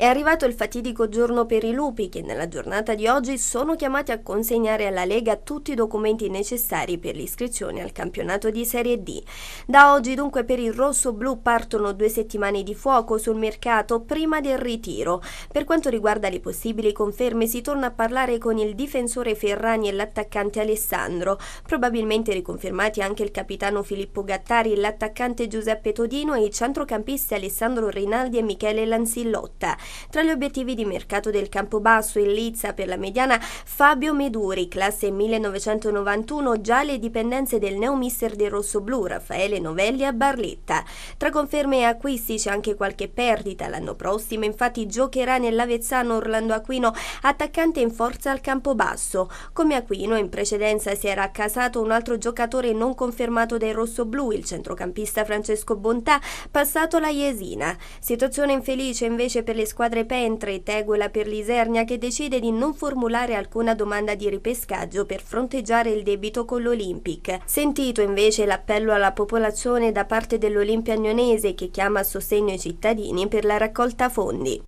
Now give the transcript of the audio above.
È arrivato il fatidico giorno per i lupi che nella giornata di oggi sono chiamati a consegnare alla Lega tutti i documenti necessari per l'iscrizione al campionato di Serie D. Da oggi dunque per il rosso-blu partono due settimane di fuoco sul mercato prima del ritiro. Per quanto riguarda le possibili conferme si torna a parlare con il difensore Ferrani e l'attaccante Alessandro, probabilmente riconfermati anche il capitano Filippo Gattari, l'attaccante Giuseppe Todino e i centrocampisti Alessandro Rinaldi e Michele Lanzillotta. Tra gli obiettivi di mercato del Campobasso in Lizza per la mediana Fabio Meduri, classe 1991, già le dipendenze del neo neomister dei rossoblù Raffaele Novelli a Barletta. Tra conferme e acquisti c'è anche qualche perdita. L'anno prossimo infatti giocherà nell'Avezzano Orlando Aquino, attaccante in forza al Campobasso. Come Aquino in precedenza si era accasato un altro giocatore non confermato dai rossoblù, il centrocampista Francesco Bontà, passato la Iesina. Situazione infelice invece per le squadre squadre Pentre e Tegola per l'Isernia che decide di non formulare alcuna domanda di ripescaggio per fronteggiare il debito con l'Olympic. Sentito invece l'appello alla popolazione da parte dell'Olimpia Agnonese che chiama a sostegno i cittadini per la raccolta fondi.